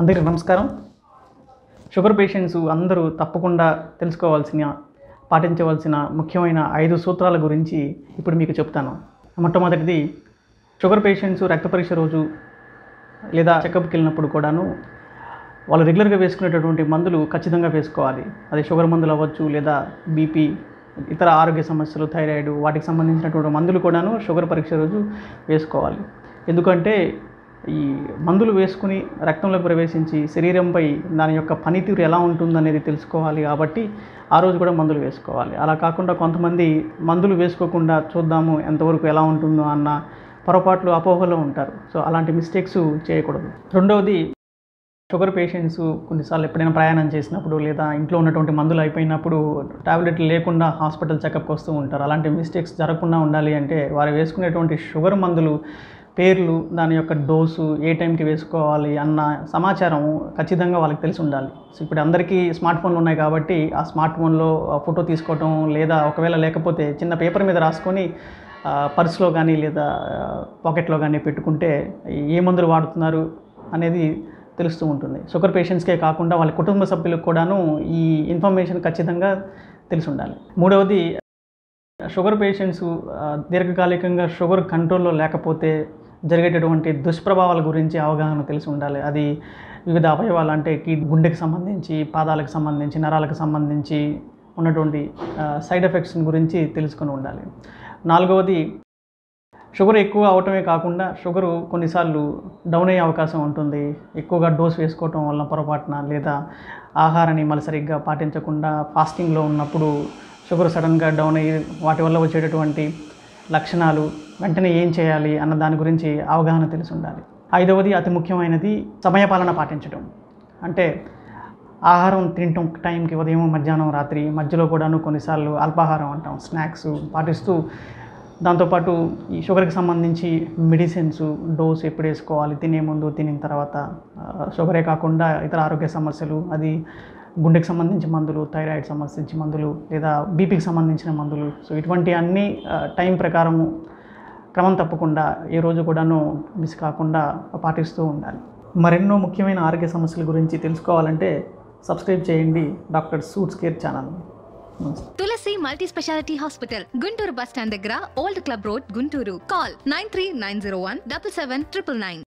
అందరికీ నమస్కారం sugar patients అందరూ తప్పకుండా తెలుసుకోవాల్సిన పాటించవలసిన ముఖ్యమైన ఐదు సూత్రాల గురించి ఇప్పుడు మీకు చెప్తాను మొట్టమొదటిది షుగర్ పేషెంట్స్ రక్త పరీక్ష రోజు లేదా చెకప్కి వెళ్ళినప్పుడు కూడాను వాళ్ళు రెగ్యులర్గా వేసుకునేటటువంటి మందులు ఖచ్చితంగా వేసుకోవాలి అది షుగర్ మందులు అవ్వచ్చు లేదా బీపీ ఇతర ఆరోగ్య సమస్యలు థైరాయిడ్ వాటికి సంబంధించినటువంటి మందులు కూడాను షుగర్ పరీక్ష రోజు వేసుకోవాలి ఎందుకంటే ఈ మందులు వేసుకుని రక్తంలో ప్రవేశించి శరీరంపై దాని యొక్క పనితీరు ఎలా ఉంటుందనేది తెలుసుకోవాలి కాబట్టి ఆ రోజు కూడా మందులు వేసుకోవాలి అలా కాకుండా కొంతమంది మందులు వేసుకోకుండా చూద్దాము ఎంతవరకు ఎలా ఉంటుందో అన్న పొరపాట్లు అపోహలో ఉంటారు సో అలాంటి మిస్టేక్స్ చేయకూడదు రెండవది షుగర్ పేషెంట్స్ కొన్నిసార్లు ఎప్పుడైనా ప్రయాణం చేసినప్పుడు లేదా ఇంట్లో ఉన్నటువంటి మందులు అయిపోయినప్పుడు టాబ్లెట్లు లేకుండా హాస్పిటల్ చెకప్కి వస్తూ ఉంటారు అలాంటి మిస్టేక్స్ జరగకుండా ఉండాలి అంటే వారు వేసుకునేటువంటి షుగర్ మందులు పేర్లు దాని యొక్క డోసు ఏ టైంకి వేసుకోవాలి అన్న సమాచారం ఖచ్చితంగా వాళ్ళకి తెలిసి ఉండాలి ఇప్పుడు అందరికీ స్మార్ట్ ఫోన్లు ఉన్నాయి కాబట్టి ఆ స్మార్ట్ ఫోన్లో ఫోటో తీసుకోవటం లేదా ఒకవేళ లేకపోతే చిన్న పేపర్ మీద రాసుకొని పర్సులో కానీ లేదా పాకెట్లో కానీ పెట్టుకుంటే ఏ మందులు వాడుతున్నారు అనేది తెలుస్తూ ఉంటుంది షుగర్ పేషెంట్స్కే కాకుండా వాళ్ళ కుటుంబ సభ్యులకు కూడాను ఈ ఇన్ఫర్మేషన్ ఖచ్చితంగా తెలిసి ఉండాలి మూడవది షుగర్ పేషెంట్స్ దీర్ఘకాలికంగా షుగర్ కంట్రోల్లో లేకపోతే జరిగేటటువంటి దుష్ప్రభావాల గురించి అవగాహన తెలిసి ఉండాలి అది వివిధ అవయవాలు అంటే గుండెకి సంబంధించి పాదాలకు సంబంధించి నరాలకు సంబంధించి ఉన్నటువంటి సైడ్ ఎఫెక్ట్స్ గురించి తెలుసుకొని ఉండాలి నాలుగవది షుగర్ ఎక్కువ అవటమే కాకుండా షుగరు కొన్నిసార్లు డౌన్ అయ్యే అవకాశం ఉంటుంది ఎక్కువగా డోస్ వేసుకోవటం వల్ల పొరపాటున లేదా ఆహారాన్ని మళ్ళీ సరిగ్గా పాటించకుండా ఫాస్టింగ్లో ఉన్నప్పుడు షుగర్ సడన్గా డౌన్ అయ్యి వాటి వల్ల వచ్చేటటువంటి లక్షణాలు వెంటనే ఏం చేయాలి అన్న దాని గురించి అవగాహన తెలిసి ఉండాలి ఐదవది అతి ముఖ్యమైనది సమయపాలన పాటించడం అంటే ఆహారం తినటం టైంకి ఉదయం మధ్యాహ్నం రాత్రి మధ్యలో కూడాను కొన్నిసార్లు అల్పాహారం అంటాం స్నాక్స్ పాటిస్తూ దాంతోపాటు ఈ షుగర్కి సంబంధించి మెడిసిన్స్ డోస్ ఎప్పుడు వేసుకోవాలి తినే ముందు తినిన తర్వాత షుగరే కాకుండా ఇతర ఆరోగ్య సమస్యలు అది గుండెకి సంబంధించి మందులు థైరాయిడ్ సంబంధించి మందులు లేదా బీపీకి సంబంధించిన మందులు సో ఇటువంటి అన్ని టైం ప్రకారము క్రమం తప్పకుండా ఏ రోజు కూడాను మిస్ కాకుండా పాటిస్తూ ఉండాలి మరెన్నో ముఖ్యమైన ఆరోగ్య సమస్యల గురించి తెలుసుకోవాలంటే సబ్స్క్రైబ్ చేయండి doctor suits care channel Tulasi multi speciality hospital Guntur bus stand దగ్గర old club road Guntur call nine three nine zero one double seven triple nine